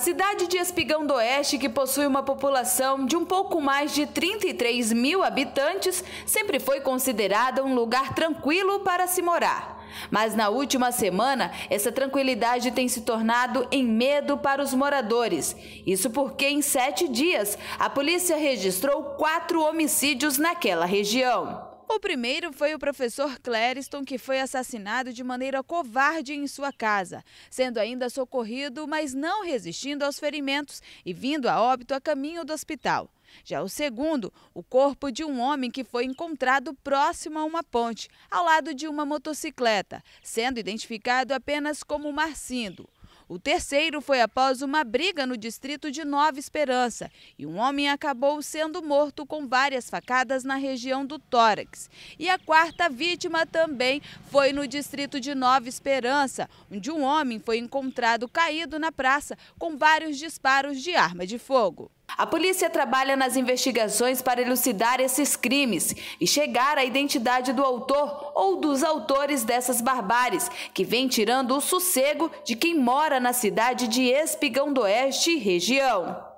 Cidade de Espigão do Oeste, que possui uma população de um pouco mais de 33 mil habitantes, sempre foi considerada um lugar tranquilo para se morar. Mas na última semana, essa tranquilidade tem se tornado em medo para os moradores. Isso porque, em sete dias, a polícia registrou quatro homicídios naquela região. O primeiro foi o professor Clériston, que foi assassinado de maneira covarde em sua casa, sendo ainda socorrido, mas não resistindo aos ferimentos e vindo a óbito a caminho do hospital. Já o segundo, o corpo de um homem que foi encontrado próximo a uma ponte, ao lado de uma motocicleta, sendo identificado apenas como Marcindo. O terceiro foi após uma briga no distrito de Nova Esperança e um homem acabou sendo morto com várias facadas na região do tórax. E a quarta vítima também foi no distrito de Nova Esperança, onde um homem foi encontrado caído na praça com vários disparos de arma de fogo. A polícia trabalha nas investigações para elucidar esses crimes e chegar à identidade do autor ou dos autores dessas barbáries, que vem tirando o sossego de quem mora na cidade de Espigão do Oeste região.